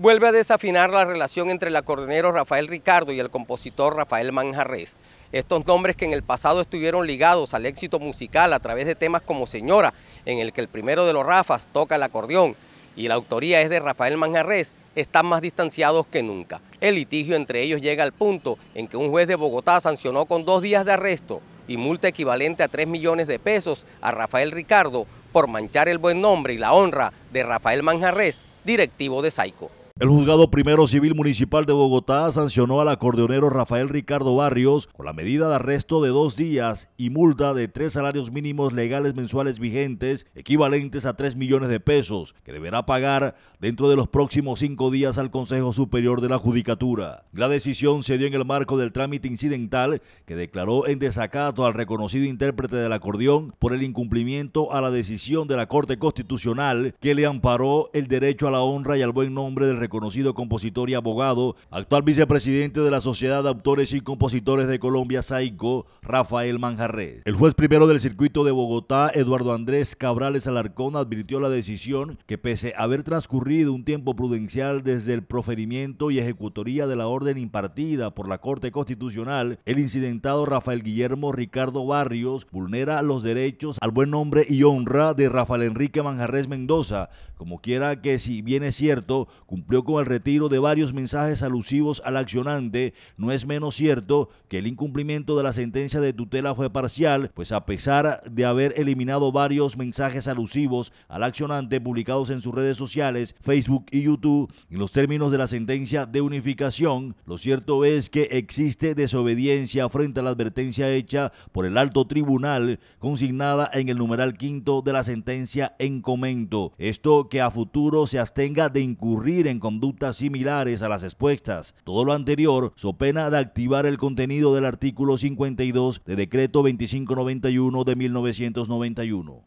Vuelve a desafinar la relación entre el acordeonero Rafael Ricardo y el compositor Rafael Manjarres. Estos nombres que en el pasado estuvieron ligados al éxito musical a través de temas como Señora, en el que el primero de los Rafas toca el acordeón y la autoría es de Rafael Manjarres, están más distanciados que nunca. El litigio entre ellos llega al punto en que un juez de Bogotá sancionó con dos días de arresto y multa equivalente a 3 millones de pesos a Rafael Ricardo por manchar el buen nombre y la honra de Rafael Manjarres, directivo de Saico. El juzgado primero civil municipal de Bogotá sancionó al acordeonero Rafael Ricardo Barrios con la medida de arresto de dos días y multa de tres salarios mínimos legales mensuales vigentes equivalentes a tres millones de pesos que deberá pagar dentro de los próximos cinco días al Consejo Superior de la Judicatura. La decisión se dio en el marco del trámite incidental que declaró en desacato al reconocido intérprete del acordeón por el incumplimiento a la decisión de la Corte Constitucional que le amparó el derecho a la honra y al buen nombre del conocido compositor y abogado, actual vicepresidente de la Sociedad de Autores y Compositores de Colombia, SAICO, Rafael Manjarres. El juez primero del circuito de Bogotá, Eduardo Andrés Cabrales Alarcón, advirtió la decisión que pese a haber transcurrido un tiempo prudencial desde el proferimiento y ejecutoría de la orden impartida por la Corte Constitucional, el incidentado Rafael Guillermo Ricardo Barrios vulnera los derechos al buen nombre y honra de Rafael Enrique Manjarres Mendoza, como quiera que si bien es cierto, cumplió con el retiro de varios mensajes alusivos al accionante, no es menos cierto que el incumplimiento de la sentencia de tutela fue parcial, pues a pesar de haber eliminado varios mensajes alusivos al accionante publicados en sus redes sociales, Facebook y YouTube, en los términos de la sentencia de unificación, lo cierto es que existe desobediencia frente a la advertencia hecha por el alto tribunal consignada en el numeral quinto de la sentencia en comento. Esto que a futuro se abstenga de incurrir en conductas similares a las expuestas. Todo lo anterior, so pena de activar el contenido del artículo 52 de Decreto 2591 de 1991.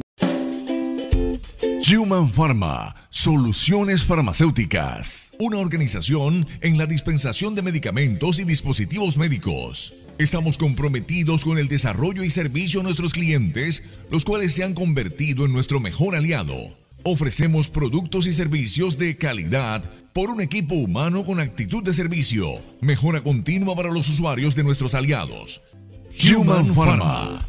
Human Pharma, Soluciones Farmacéuticas, una organización en la dispensación de medicamentos y dispositivos médicos. Estamos comprometidos con el desarrollo y servicio a nuestros clientes, los cuales se han convertido en nuestro mejor aliado. Ofrecemos productos y servicios de calidad por un equipo humano con actitud de servicio. Mejora continua para los usuarios de nuestros aliados. Human Pharma.